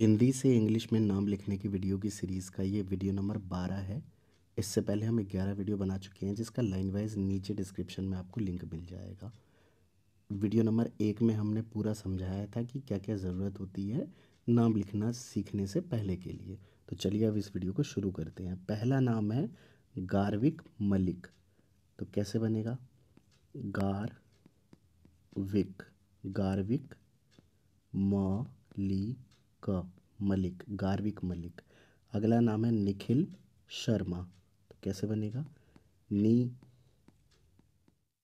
हिंदी से इंग्लिश में नाम लिखने की वीडियो की सीरीज़ का ये वीडियो नंबर बारह है इससे पहले हम ग्यारह वीडियो बना चुके हैं जिसका लाइन वाइज नीचे डिस्क्रिप्शन में आपको लिंक मिल जाएगा वीडियो नंबर एक में हमने पूरा समझाया था कि क्या क्या ज़रूरत होती है नाम लिखना सीखने से पहले के लिए तो चलिए अब इस वीडियो को शुरू करते हैं पहला नाम है गार्विक मलिक तो कैसे बनेगा गार विक गार्विक मलिक क मलिक गार्विक मलिक अगला नाम है निखिल शर्मा तो कैसे बनेगा नी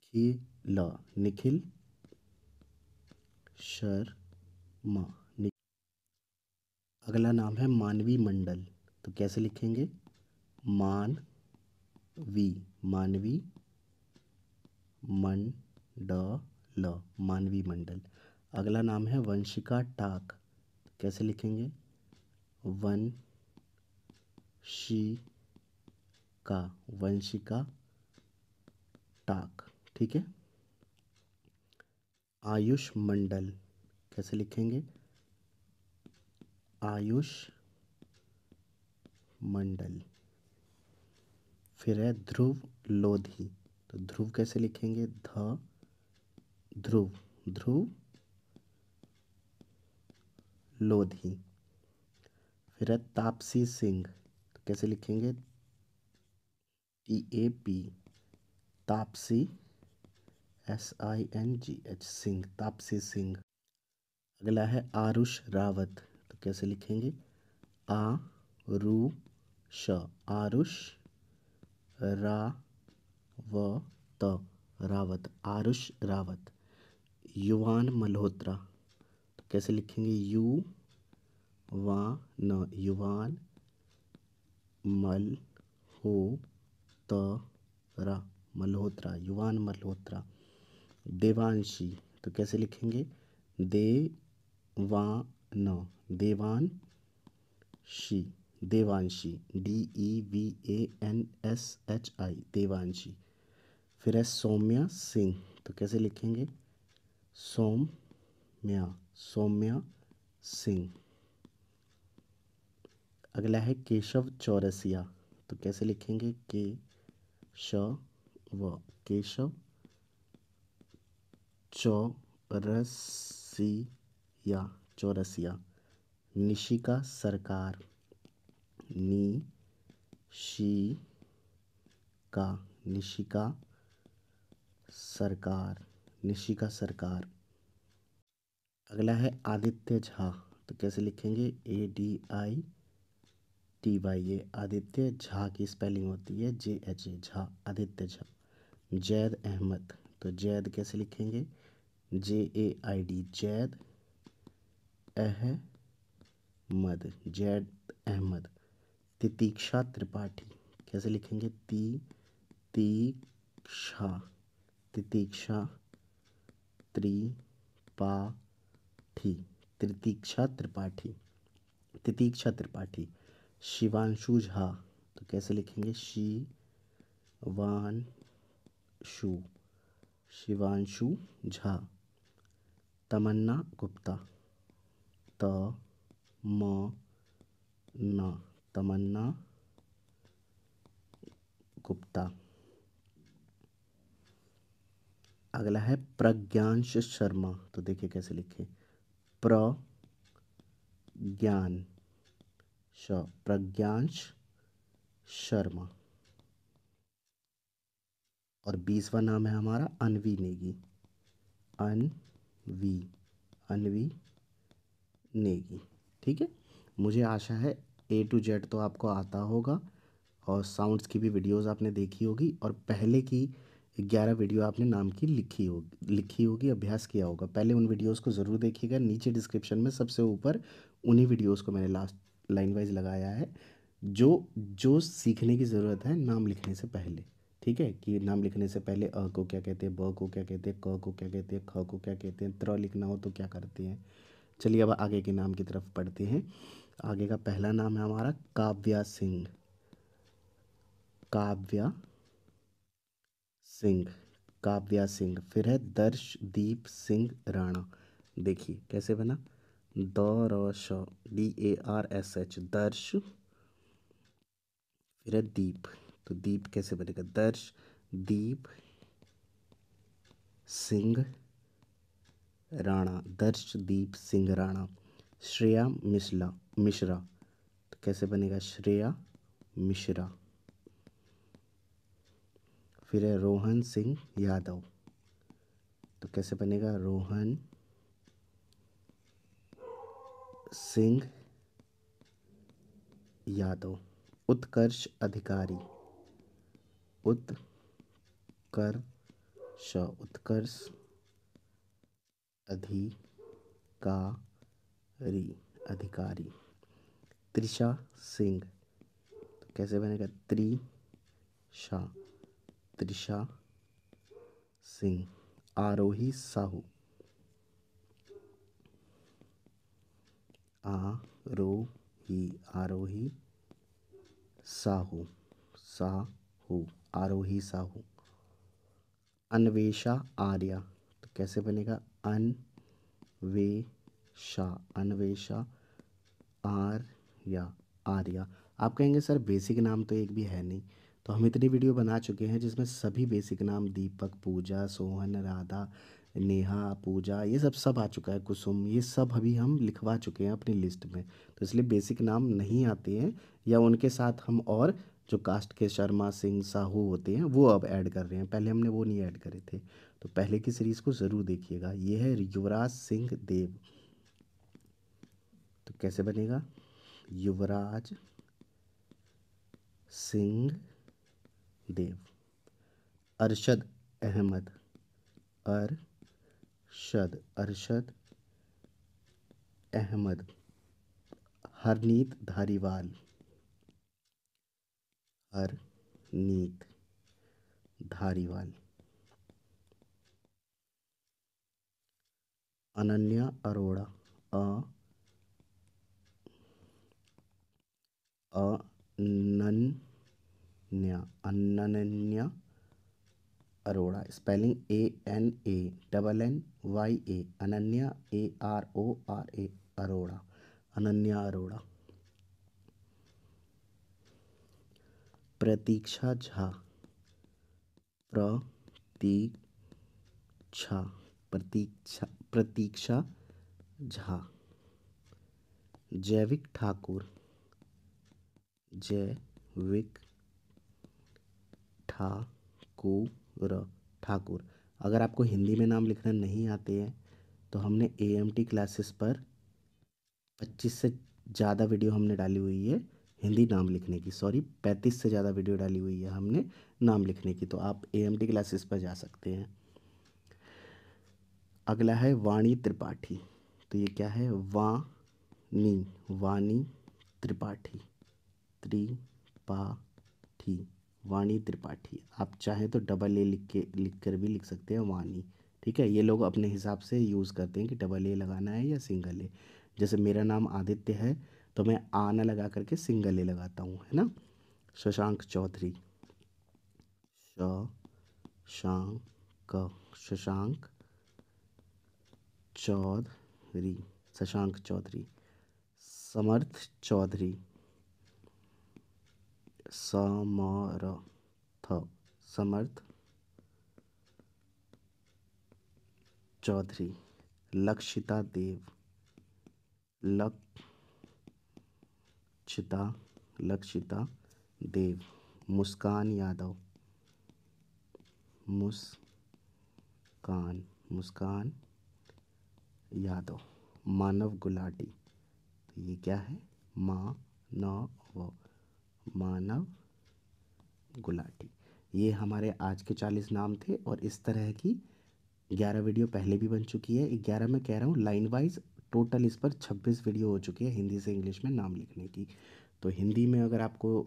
खी ल निखिल शर्मा अगला नाम है मानवी मंडल तो कैसे लिखेंगे मान वी मानवी मंडल मानवी मंडल अगला नाम है वंशिका टाक कैसे लिखेंगे वन शी का वंशिका टाक ठीक है आयुष मंडल कैसे लिखेंगे आयुष मंडल फिर है ध्रुव लोधी तो ध्रुव कैसे लिखेंगे ध ध्रुव ध्रुव लोधी फिर है तापसी सिंह तो कैसे लिखेंगे T A P Taapsee S I N G H Singh Taapsee Singh अगला है आरुष रावत तो कैसे लिखेंगे आ रू श आरुष रा व त रावत आरुष रावत युवान मल्होत्रा कैसे लिखेंगे यू वा न युवान मल हो रा मल्होत्रा युवान मल्होत्रा देवांशी तो कैसे लिखेंगे न Devanshi Devanshi D E V A N S H I Devanshi फिर है सौम्या सिंह तो कैसे लिखेंगे सोम म्या सौम्या सिंह अगला है केशव चौरसिया तो कैसे लिखेंगे के श व केशव चौरसिया चौरसिया निशिका सरकार नी शी का निशिका सरकार निशिका सरकार अगला है आदित्य झा तो कैसे लिखेंगे A D I T Y A Aditya Jha की स्पेलिंग होती है J H A Jha Aditya Jha Zaid Ahmad तो जैद कैसे लिखेंगे जे ए आई डी जैद मद जैद अहमद तितीक्षा त्रिपाठी कैसे लिखेंगे ती ती तीक्षा तितीक्षा त्रिपा त्रिपाठी तृतीक्षा त्रिपाठी तृतीक्षा त्रिपाठी शिवानशु झा तो कैसे लिखेंगे शी शु शिवानशु झा तमन्ना गुप्ता त म न तमन्ना गुप्ता अगला है प्रज्ञांश शर्मा तो देखिए कैसे लिखे प्रज्ञान श प्रज्ञांश शर्मा और बीसवा नाम है हमारा अनवी नेगी अनवी अनवी नेगी ठीक है मुझे आशा है ए टू जेड तो आपको आता होगा और साउंड्स की भी वीडियोस आपने देखी होगी और पहले की ग्यारह वीडियो आपने नाम की लिखी होगी लिखी होगी अभ्यास किया होगा पहले उन वीडियोज़ को ज़रूर देखिएगा नीचे डिस्क्रिप्शन में सबसे ऊपर उन्हीं वीडियोज़ को मैंने लास्ट लाइन वाइज लगाया है जो जो सीखने की ज़रूरत है नाम लिखने से पहले ठीक है कि नाम लिखने से पहले अ को क्या कहते हैं ब को क्या कहते हैं क को क्या कहते हैं ख को क्या कहते हैं त्र लिखना हो तो क्या करते हैं चलिए अब आगे के नाम की तरफ पढ़ते हैं आगे का पहला नाम है हमारा काव्या सिंह काव्या सिंह काव्या सिंह फिर है दर्शदीप सिंह राणा देखिए कैसे बना द र श D A R S H Darsh फिर है दीप तो दीप कैसे बनेगा दर्श दीप सिंह राणा दर्शदीप सिंह राणा श्रेया मिश्रा मिश्रा तो कैसे बनेगा श्रेया मिश्रा फिर है रोहन सिंह यादव तो कैसे बनेगा रोहन सिंह यादव उत्कर्ष अधिकारी उत्कर्ष उत्कर्ष अधिकारी अधिकारी त्रिशा सिंह तो कैसे बनेगा त्रिशा तृषा सिंह आरोही साहू आरोही आरोही साहू साहू आरोही साहू अन्वेषा आर्या तो कैसे बनेगा अन वे अन्वेषा आर या आर्या आप कहेंगे सर बेसिक नाम तो एक भी है नहीं तो हम इतनी वीडियो बना चुके हैं जिसमें सभी बेसिक नाम दीपक पूजा सोहन राधा नेहा पूजा ये सब सब आ चुका है कुसुम ये सब अभी हम लिखवा चुके हैं अपनी लिस्ट में तो इसलिए बेसिक नाम नहीं आते हैं या उनके साथ हम और जो कास्ट के शर्मा सिंह साहू होते हैं वो अब ऐड कर रहे हैं पहले हमने वो नहीं ऐड करे थे तो पहले की सीरीज़ को ज़रूर देखिएगा ये है युवराज सिंह देव तो कैसे बनेगा युवराज सिंह देव अरशद अहमद अरशद अरशद अहमद हरनीत धारीवाल हरनीत धारीवाल अनन्या अरोड़ा अ अन्य Ananya Arora spelling A N A double N Y A Ananya A R O R A Arora Ananya Arora Pratiksha Jha Pratiksha Pratiksha Pratiksha Jha Jaivik Thakur जैविक ठाकुर ठाकुर अगर आपको हिंदी में नाम लिखना नहीं आते हैं तो हमने ए एम टी क्लासेस पर पच्चीस से ज़्यादा वीडियो हमने डाली हुई है हिंदी नाम लिखने की सॉरी पैंतीस से ज़्यादा वीडियो डाली हुई है हमने नाम लिखने की तो आप ए एम टी क्लासेस पर जा सकते हैं अगला है वाणी त्रिपाठी तो ये क्या है वा नी वाणी त्रिपाठी त्रिपाठी वाणी त्रिपाठी आप चाहें तो डबल ए लिख के लिख कर भी लिख सकते हैं वाणी ठीक है ये लोग अपने हिसाब से यूज़ करते हैं कि डबल ए लगाना है या सिंगल ए जैसे मेरा नाम आदित्य है तो मैं आना लगा करके सिंगल ए लगाता हूँ है ना शशांक चौधरी शशांक शशांक चौधरी शशांक चौधरी समर्थ चौधरी समर्थ समर्थ चौधरी लक्षिता देव लक्षिता लक्षिता देव मुस्कान यादव मुस्कान मुस्कान यादव मानव गुलाटी ये क्या है मानव मानव गुलाटी ये हमारे आज के चालीस नाम थे और इस तरह की ग्यारह वीडियो पहले भी बन चुकी है ग्यारह में कह रहा हूँ लाइन वाइज टोटल इस पर छब्बीस वीडियो हो चुकी है हिंदी से इंग्लिश में नाम लिखने की तो हिंदी में अगर आपको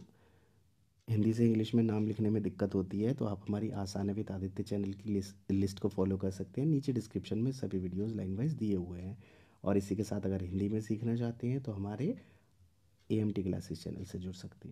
हिंदी से इंग्लिश में नाम लिखने में दिक्कत होती है तो आप हमारी आसान अभी आदित्य चैनल की लिस्ट लिस्ट को फॉलो कर सकते हैं नीचे डिस्क्रिप्शन में सभी वीडियोज़ लाइन वाइज दिए हुए हैं और इसी के साथ अगर हिंदी में सीखना चाहते हैं तो हमारे A M T classes channel से जुड़ सकते हैं